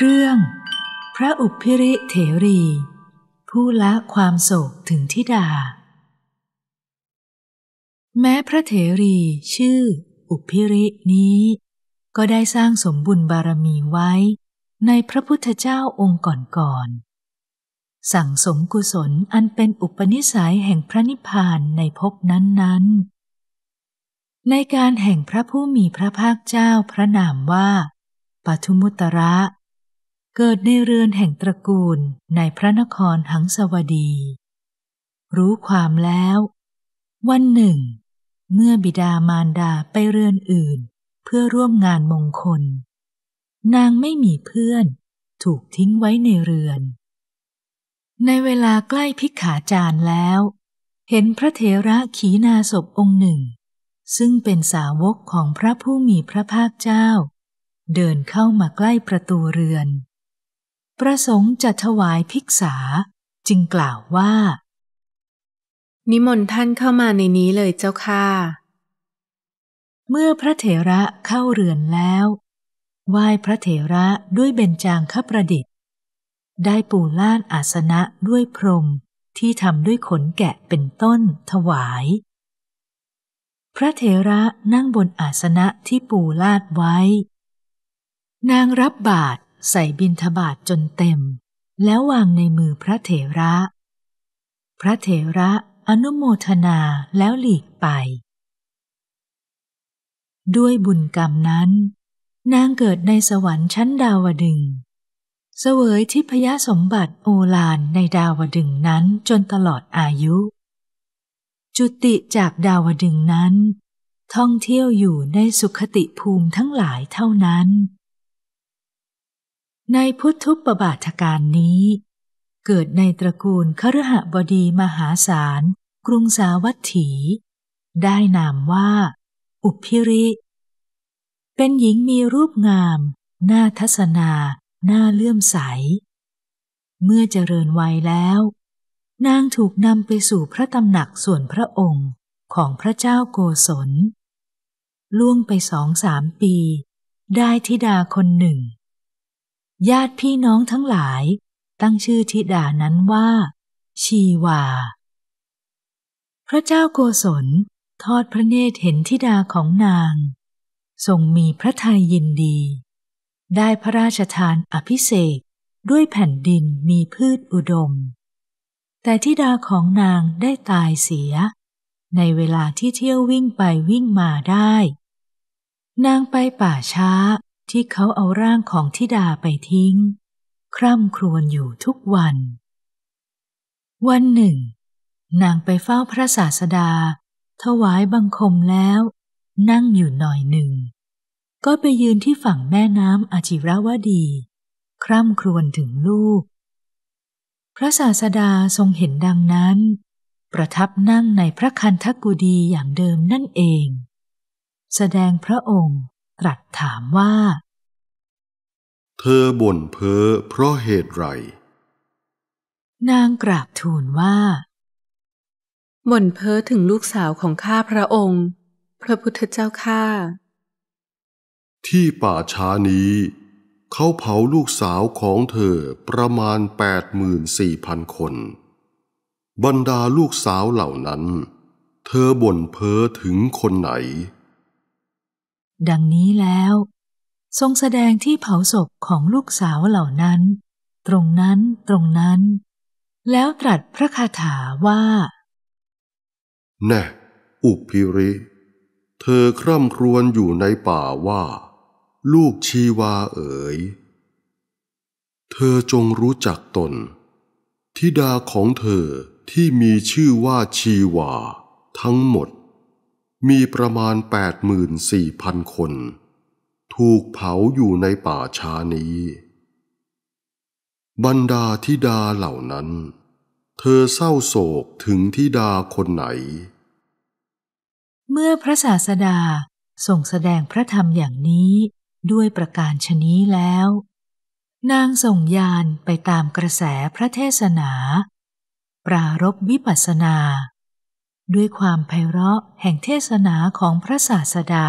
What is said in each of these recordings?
เรื่องพระอุพิริเถรี ผู้ละความโศกถึงทิดา แม้พระเถรีชื่ออุพิรินี้ ก็ได้สร้างสมบุญบารมีไว้ในพระพุทธเจ้าองค์ก่อนๆสั่งสมกุศลอันเป็นอุปนิสัยแห่งพระนิพพานในภพนั้นๆ ในการแห่งพระผู้มีพระภาคเจ้าพระนามว่าปัทุมุตระเกิดในเรือนแห่งตระกูลในพระนครหังสวดี รู้ความแล้ว วันหนึ่ง เมื่อบิดามารดาไปเรือนอื่น เพื่อร่วมงานมงคล นางไม่มีเพื่อนถูกทิ้งไว้ในเรือน ในเวลาใกล้พิกขาจารแล้ว เห็นพระเทระขีนาศพองค์หนึ่ง ซึ่งเป็นสาวกของพระผู้มีพระภาคเจ้า เดินเข้ามาใกล้ประตูเรือนประสงค์จะถวายภิกษา จึงกล่าวว่า นิมนต์ท่านเข้ามาในนี้เลยเจ้าค่ะ เมื่อพระเถระเข้าเรือนแล้ว ไหว้พระเถระด้วยเบญจางคประดิษฐ์ ได้ปูลานอาสนะด้วยพรมที่ทำด้วยขนแกะเป็นต้นถวาย พระเถระนั่งบนอาสนะที่ปูลาดไว้ นางรับบาตรใส่บินทบาทจนเต็ม แล้ววางในมือพระเถระ พระเถระอนุโมทนาแล้วหลีกไป ด้วยบุญกรรมนั้น นางเกิดในสวรรค์ชั้นดาวดึง เสวยทิพยสมบัติโอลานในดาวดึงนั้นจนตลอดอายุ จุติจากดาวดึงนั้น ท่องเที่ยวอยู่ในสุขติภูมิทั้งหลายเท่านั้นในพุทธุปบาทการนี้เกิดในตระกูลคฤหบดีมหาศาล กรุงสาวัตถีได้นามว่าอุพิริ เป็นหญิงมีรูปงามหน้าทัศนาหน้าเลื่อมใส เมื่อเจริญวัยแล้วนางถูกนำไปสู่พระตำหนักส่วนพระองค์ของพระเจ้าโกศลล่วงไปสองสามปีได้ธิดาคนหนึ่งญาติพี่น้องทั้งหลายตั้งชื่อธิดานั้นว่า ชีวา พระเจ้าโกศลทอดพระเนตรเห็นธิดาของนางทรงมีพระทัยยินดี ได้พระราชทานอภิเศกด้วยแผ่นดินมีพืชอุดม แต่ธิดาของนางได้ตายเสีย ในเวลาที่เที่ยววิ่งไปวิ่งมาได้ นางไปป่าช้าที่เขาเอาร่างของทิดาไปทิ้ง คร่ำครวญอยู่ทุกวัน วันหนึ่ง นางไปเฝ้าพระศาสดาถวายบังคมแล้ว นั่งอยู่หน่อยหนึ่ง ก็ไปยืนที่ฝั่งแม่น้ำอาจิรวดีคร่ำครวญถึงลูก พระศาสดาทรงเห็นดังนั้นประทับนั่งในพระคันธกุดีอย่างเดิมนั่นเอง แสดงพระองค์ตรัสถามว่า เธอบ่นเพ้อเพราะเหตุไรนางกราบทูลว่าบ่นเพ้อถึงลูกสาวของข้าพระองค์ พระพุทธเจ้าข้าที่ป่าช้านี้ เขาเผาลูกสาวของเธอประมาณแปดหมื่นสี่พันคน บรรดาลูกสาวเหล่านั้น เธอบ่นเพ้อถึงคนไหนดังนี้แล้ว ทรงแสดงที่เผาศพของลูกสาวเหล่านั้น ตรงนั้นตรงนั้น แล้วตรัสพระคาถาว่า แน่ อุพิริ เธอคร่ำครวญอยู่ในป่าว่า ลูกชีวาเอ๋ยเธอจงรู้จักตน ธิดาของเธอที่มีชื่อว่าชีวาทั้งหมดมีประมาณ84,000คน ถูกเผาอยู่ในป่าช้านี้ บรรดาธิดาเหล่านั้น เธอเศร้าโศกถึงธิดาคนไหน เมื่อพระศาสดาทรงแสดงพระธรรมอย่างนี้ด้วยประการชนี้แล้ว นางส่งยานไปตามกระแสพระเทศนา ปรารบวิปัสนาด้วยความไพเราะแห่งเทศนาของพระศาสดา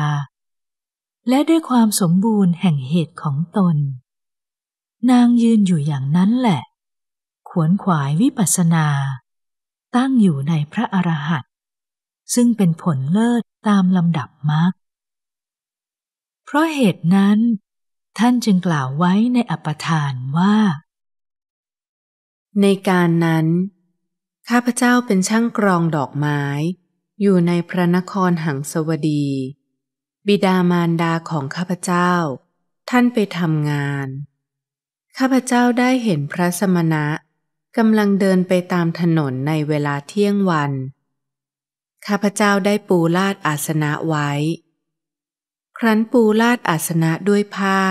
และด้วยความสมบูรณ์แห่งเหตุของตน นางยืนอยู่อย่างนั้นแหละ ขวนขวายวิปัสนา ตั้งอยู่ในพระอรหันต์ ซึ่งเป็นผลเลิศตามลำดับมรรคเพราะเหตุนั้น ท่านจึงกล่าวไว้ในอปทานว่า ในการนั้นข้าพเจ้าเป็นช่างกรองดอกไม้อยู่ในพระนครหังสวดี บิดามารดาของข้าพเจ้า ท่านไปทำงานข้าพเจ้าได้เห็นพระสมณะกำลังเดินไปตามถนนในเวลาเที่ยงวันข้าพเจ้าได้ปูลาดอาสนะไว้ ครั้นปูลาดอาสนะด้วยผ้า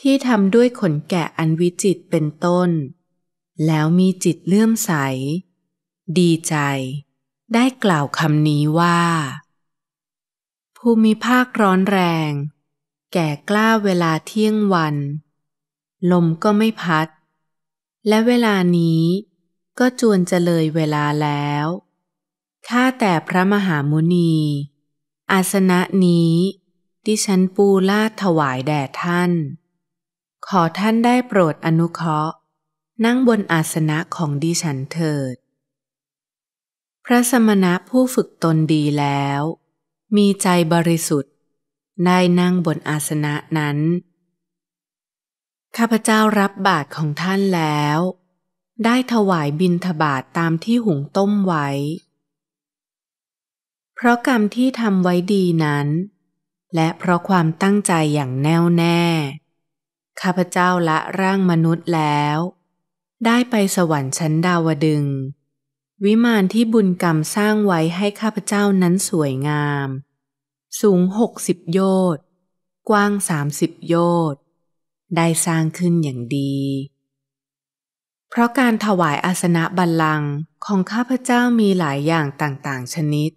ที่ทำด้วยขนแกะอันวิจิตเป็นต้น แล้วมีจิตเลื่อมใสดีใจได้กล่าวคำนี้ว่า ภูมิภาคร้อนแรง แก่กล้าเวลาเที่ยงวัน ลมก็ไม่พัด และเวลานี้ก็จวนจะเลยเวลาแล้วข้าแต่พระมหามุนี อาสนะนี้ ดิฉันปูลาดถวายแด่ท่าน ขอท่านได้โปรดอนุเคราะห์ นั่งบนอาสนะของดิฉันเถิดพระสมณะผู้ฝึกตนดีแล้ว มีใจบริสุทธิ์ได้นั่งบนอาสนะนั้น ข้าพเจ้ารับบาทของท่านแล้ว ได้ถวายบิณฑบาตตามที่หุงต้มไว้ เพราะกรรมที่ทำไว้ดีนั้น และเพราะความตั้งใจอย่างแน่วแน่ ข้าพเจ้าละร่างมนุษย์แล้ว ได้ไปสวรรค์ชั้นดาวดึงส์วิมานที่บุญกรรมสร้างไว้ให้ข้าพเจ้านั้นสวยงาม สูงหกสิบโยชน์กว้างสามสิบโยชน์ได้สร้างขึ้นอย่างดี เพราะการถวายอาสนะบัลลังก์ของข้าพเจ้ามีหลายอย่างต่าง ๆ ชนิด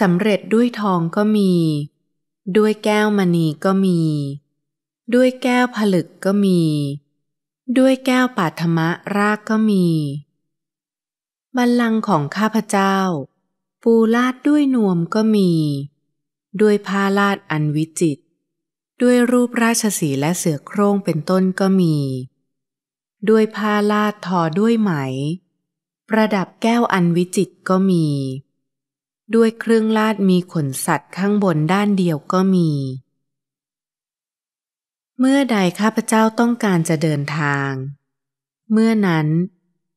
สำเร็จด้วยทองก็มี ด้วยแก้วมณีก็มี ด้วยแก้วผลึกก็มี ด้วยแก้วปัทมะรากก็มีบัลลังก์ของข้าพเจ้า ปูลาดด้วยนวมก็มี ด้วยผ้าลาดอันวิจิตด้วยรูปราชสีและเสือโคร่งเป็นต้นก็มี ด้วยผ้าลาด ทอด้วยไหม ประดับแก้วอันวิจิตก็มี ด้วยเครื่องลาดมีขนสัตว์ข้างบนด้านเดียวก็มี เมื่อใดข้าพเจ้าต้องการจะเดินทาง เมื่อนั้น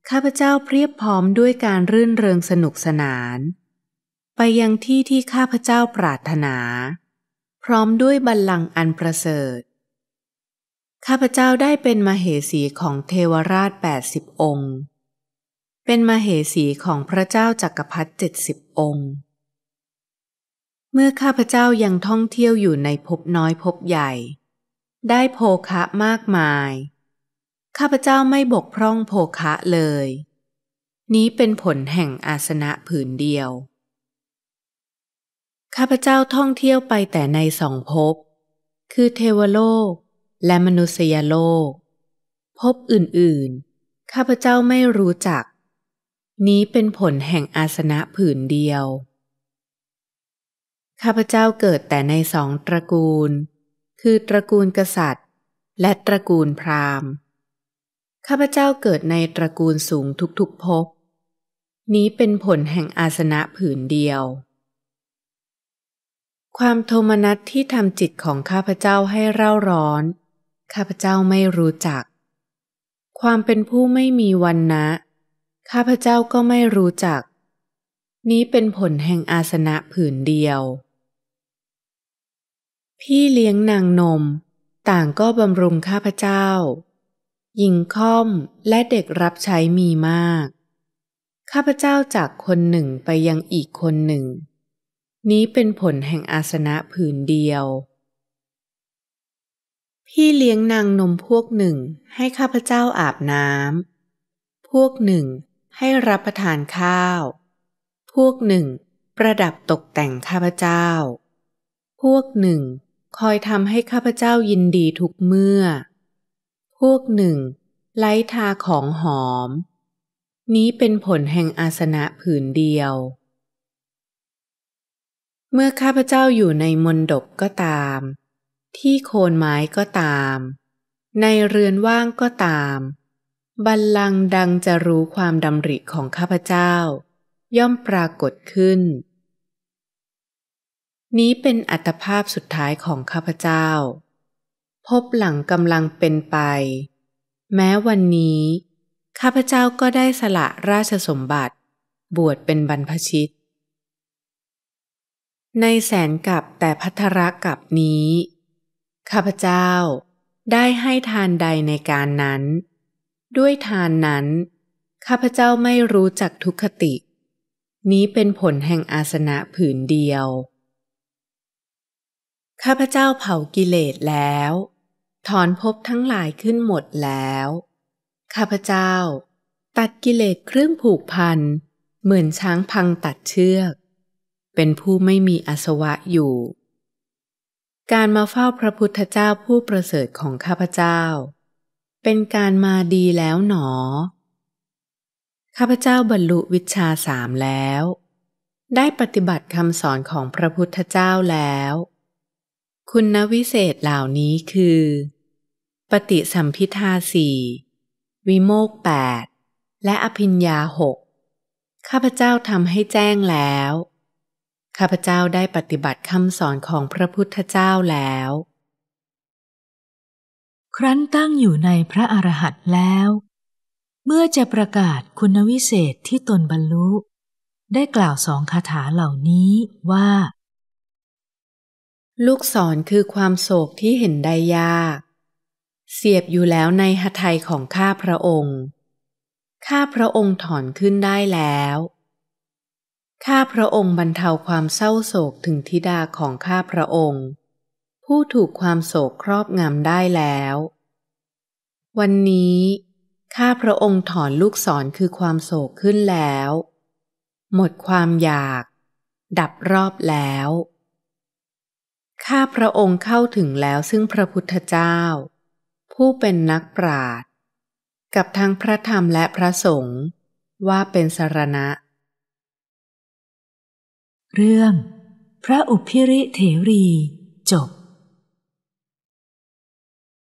ข้าพเจ้าเพียบพร้อมด้วยการรื่นเริงสนุกสนาน ไปยังที่ที่ข้าพเจ้าปรารถนา พร้อมด้วยบัลลังก์อันประเสริฐ ข้าพเจ้าได้เป็นมเหสีของเทวราชแปดสิบองค์ เป็นมเหสีของพระเจ้าจักรพรรดิเจ็ดสิบองค์ เมื่อข้าพเจ้ายังท่องเที่ยวอยู่ในภพน้อยภพใหญ่ ได้โภคะมากมายข้าพเจ้าไม่บกพร่องโภคะเลย นี้เป็นผลแห่งอาสนะผืนเดียว ข้าพเจ้าท่องเที่ยวไปแต่ในสองภพ คือเทวโลกและมนุษยโลก ภพอื่นๆข้าพเจ้าไม่รู้จัก นี้เป็นผลแห่งอาสนะผืนเดียว ข้าพเจ้าเกิดแต่ในสองตระกูล คือตระกูลกษัตริย์ และตระกูลพราหมณ์ข้าพเจ้าเกิดในตระกูลสูงทุกๆภพนี้เป็นผลแห่งอาสนะผืนเดียว ความโทมนัสที่ทำจิตของข้าพเจ้าให้เร่าร้อน ข้าพเจ้าไม่รู้จัก ความเป็นผู้ไม่มีวันนะข้าพเจ้าก็ไม่รู้จัก นี้เป็นผลแห่งอาสนะผืนเดียว พี่เลี้ยงนางนมต่างก็บำรุงข้าพเจ้าหญิงค่อมและเด็กรับใช้มีมาก ข้าพเจ้าจากคนหนึ่งไปยังอีกคนหนึ่ง นี้เป็นผลแห่งอาสนะผืนเดียว พี่เลี้ยงนางนมพวกหนึ่งให้ข้าพเจ้าอาบน้ำพวกหนึ่ง ให้รับประทานข้าว พวกหนึ่ง ประดับตกแต่งข้าพเจ้า พวกหนึ่ง คอยทำให้ข้าพเจ้ายินดีทุกเมื่อพวกหนึ่งไล้ทาของหอม นี้เป็นผลแห่งอาสนะผืนเดียว เมื่อข้าพเจ้าอยู่ในมนดบก็ตาม ที่โคนไม้ก็ตาม ในเรือนว่างก็ตาม บัลลังก์ดังจะรู้ความดำริของข้าพเจ้า ย่อมปรากฏขึ้น นี้เป็นอัตภาพสุดท้ายของข้าพเจ้าพบหลังกำลังเป็นไป แม้วันนี้ข้าพเจ้าก็ได้สละราชสมบัติ บวชเป็นบรรพชิต ในแสนกับแต่พัทระกับนี้ข้าพเจ้าได้ให้ทานใดในการนั้น ด้วยทานนั้นข้าพเจ้าไม่รู้จักทุกขติ นี้เป็นผลแห่งอาสนะผืนเดียวข้าพเจ้าเผากิเลสแล้ว ถอนภพทั้งหลายขึ้นหมดแล้ว ข้าพเจ้า ตัดกิเลสเครื่องผูกพัน เหมือนช้างพังตัดเชือก เป็นผู้ไม่มีอาสวะอยู่ การมาเฝ้าพระพุทธเจ้าผู้ประเสริฐของข้าพเจ้า เป็นการมาดีแล้วหนอ ข้าพเจ้าบรรลุวิชาสามแล้ว ได้ปฏิบัติคำสอนของพระพุทธเจ้าแล้วคุณวิเศษเหล่านี้คือ ปฏิสัมพิทาสี่วิโมกแปดและอภิญญาหกข้าพเจ้าทำให้แจ้งแล้ว ข้าพเจ้าได้ปฏิบัติคำสอนของพระพุทธเจ้าแล้ว ครั้นตั้งอยู่ในพระอรหันต์แล้ว เมื่อจะประกาศคุณวิเศษที่ตนบรรลุ ได้กล่าวสองคาถาเหล่านี้ว่าลูกศรคือความโศกที่เห็นได้ยาก เสียบอยู่แล้วในหทัยของข้าพระองค์ข้าพระองค์ถอนขึ้นได้แล้ว ข้าพระองค์บรรเทาความเศร้าโศกถึงธิดาของข้าพระองค์ ผู้ถูกความโศกครอบงำได้แล้ว วันนี้ข้าพระองค์ถอนลูกศรคือความโศกขึ้นแล้ว หมดความอยาก ดับรอบแล้วข้าพระองค์เข้าถึงแล้วซึ่งพระพุทธเจ้า ผู้เป็นนักปราชญ์กับทั้งพระธรรมและพระสงฆ์ว่าเป็นสรณะ เรื่อง พระอุพิริเถรี จบ